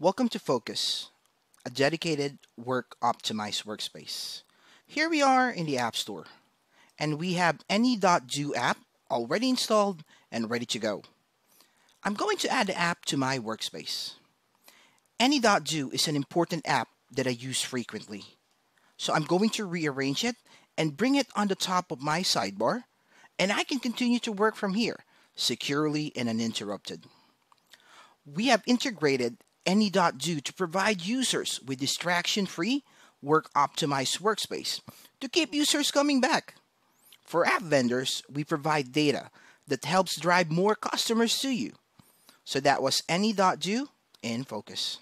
Welcome to Focus, a dedicated work optimized workspace. Here we are in the App Store, and we have any.do app already installed and ready to go. I'm going to add the app to my workspace. Any.do is an important app that I use frequently. So I'm going to rearrange it and bring it on the top of my sidebar, and I can continue to work from here securely and uninterrupted. We have integrated any.do to provide users with distraction-free, work-optimized workspace to keep users coming back. For app vendors, we provide data that helps drive more customers to you. So that was Any.do in focus.